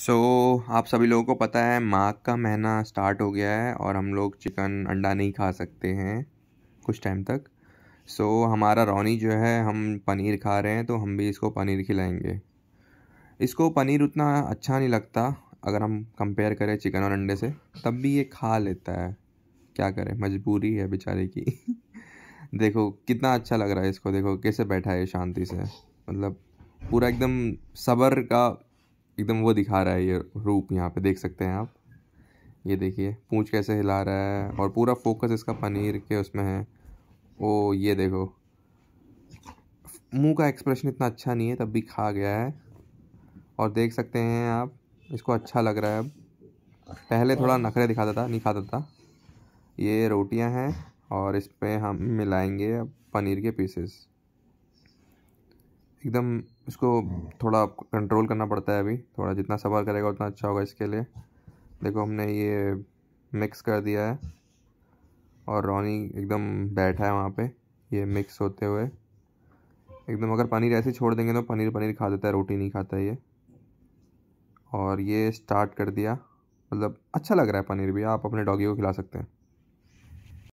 सो so, आप सभी लोगों को पता है माघ का महीना स्टार्ट हो गया है और हम लोग चिकन अंडा नहीं खा सकते हैं कुछ टाइम तक सो so, हमारा रोनी जो है हम पनीर खा रहे हैं तो हम भी इसको पनीर खिलाएंगे इसको पनीर उतना अच्छा नहीं लगता अगर हम कंपेयर करें चिकन और अंडे से तब भी ये खा लेता है क्या करें मजबूरी है बेचारे की देखो कितना अच्छा लग रहा है इसको देखो कैसे बैठा है शांति से मतलब पूरा एकदम सबर का एकदम वो दिखा रहा है ये रूप यहाँ पे देख सकते हैं आप ये देखिए पूछ कैसे हिला रहा है और पूरा फोकस इसका पनीर के उसमें है ओ ये देखो मुंह का एक्सप्रेशन इतना अच्छा नहीं है तब भी खा गया है और देख सकते हैं आप इसको अच्छा लग रहा है अब पहले थोड़ा नखरे दिखाता था नहीं खाता था ये रोटियाँ हैं और इस पर हम मिलाएँगे अब पनीर के पीसेस एकदम इसको थोड़ा कंट्रोल करना पड़ता है अभी थोड़ा जितना सबर करेगा उतना अच्छा होगा इसके लिए देखो हमने ये मिक्स कर दिया है और रोनी एकदम बैठा है वहाँ पे ये मिक्स होते हुए एकदम अगर पनीर ऐसे छोड़ देंगे तो पनीर पनीर खा देता है रोटी नहीं खाता है ये और ये स्टार्ट कर दिया मतलब अच्छा लग रहा है पनीर भी आप अपने डॉगी को खिला सकते हैं